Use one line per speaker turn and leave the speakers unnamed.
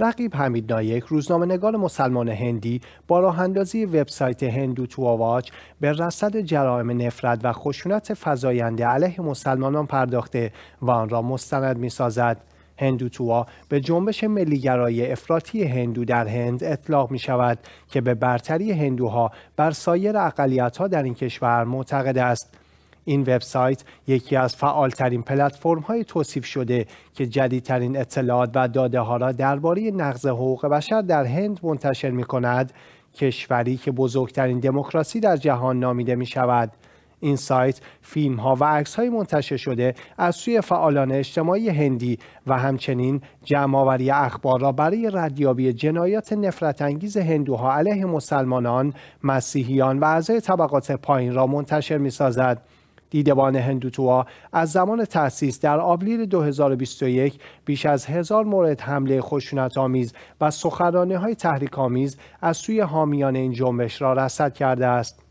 رقیب حمید نایک نگار مسلمان هندی با راه اندازی وبسایت هندو تو آواج به رصد جرائم نفرت و خشونت فزاینده علیه مسلمانان پرداخته و آن را مستند می‌سازد. هندوتوا به جنبش ملیگرای افراطی هندو در هند اطلاق می شود که به برتری هندوها بر سایر اقلیت‌ها در این کشور معتقد است. این وبسایت یکی از فعالترین پلتفرم های توصیف شده که جدیدترین اطلاعات و داده ها را درباره نقض حقوق بشر در هند منتشر می کند کشوری که بزرگترین دموکراسی در جهان نامیده می شود این سایت فیلم ها و عکس های منتشر شده از سوی فعالان اجتماعی هندی و همچنین جمعآوری اخبار را برای ردیابی جنایات نفرت انگیز هندوها علیه مسلمانان، مسیحیان و اعضای طبقات پایین را منتشر می سازد. دیدبان هندوتوا از زمان تأسیس در آبلیر 2021 بیش از هزار مورد حمله خشونت آمیز و سخرانه های تحریک آمیز از سوی حامیان این جنبش را رصد کرده است.